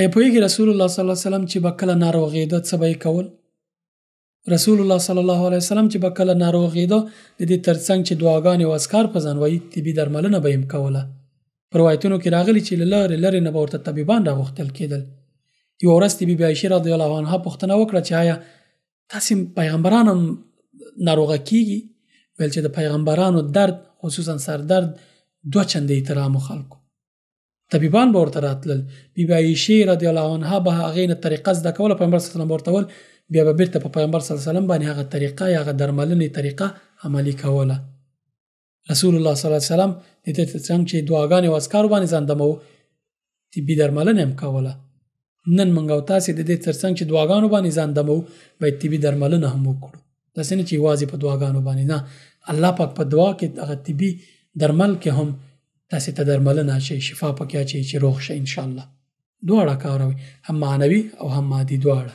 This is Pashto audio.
ایا پوهیږي رسول الله صلی الله علیه وسلم چې به کله ناروغېده څه به کول رسول الله صلی الله علیه وسلم چې به کله ناروغېده د دې ترڅنګ چې دعاګانې او اسکار په ځان وایي طبي درملنه به یې کوله په روایتونو کې راغلي چې له لارې لرې نه به ورته طبیبان راغوښتل کېدل یوه ورځ طبي بي عایشې رضی الله عنها پوښتنه وکړه چې آیا تاسې پیغمبران هم ناروغه کیږي ویل چې د پیغمبرانو درد خصوصا سردرد دوه چنده احترام خلکو طبيبان به ورته راتلل بیبي عایشه رضی الله عنها به هغې نه طریقه زده کوله پیغمبر صلی الله علیه وسلم ورته بیا به بیرته په پیغمبر صلی الله علیه وسلم باندې هغه طریقه یا هغه درملنې طریقه عملی کوله رسول الله صلی الله علیه وسلم د دې څنګه چې دعاګانې واسکار باندې ځندمو طبي درملنه هم کوله نن موږ او تاسو د دې ترڅنګ چې دعاګانو باندې ځندمو باید طبي درملنه هم وکړو دا څنګه چې واځي په دعاګانو باندې نه الله پاک په دعا کې هغه طبي درمل کې هم تاسو ته درملنه شي شفا پکې اچي چې روغ شي ان شاء الله دواړه کاروي هم معنوي او هم مادي دواړه